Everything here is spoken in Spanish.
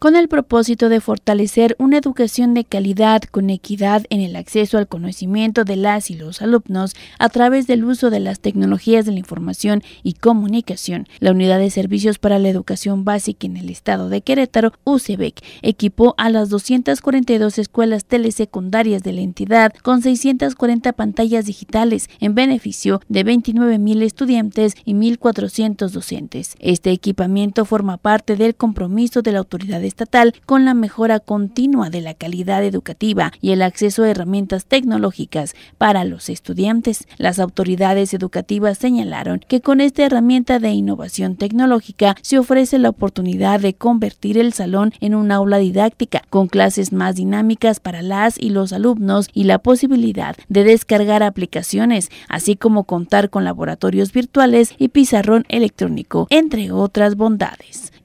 con el propósito de fortalecer una educación de calidad con equidad en el acceso al conocimiento de las y los alumnos a través del uso de las tecnologías de la información y comunicación. La Unidad de Servicios para la Educación Básica en el Estado de Querétaro, UCEBEC, equipó a las 242 escuelas telesecundarias de la entidad con 640 pantallas digitales en beneficio de 29.000 estudiantes y 1.400 docentes. Este equipamiento forma parte del compromiso de la autoridad de estatal con la mejora continua de la calidad educativa y el acceso a herramientas tecnológicas para los estudiantes. Las autoridades educativas señalaron que con esta herramienta de innovación tecnológica se ofrece la oportunidad de convertir el salón en un aula didáctica con clases más dinámicas para las y los alumnos y la posibilidad de descargar aplicaciones, así como contar con laboratorios virtuales y pizarrón electrónico, entre otras bondades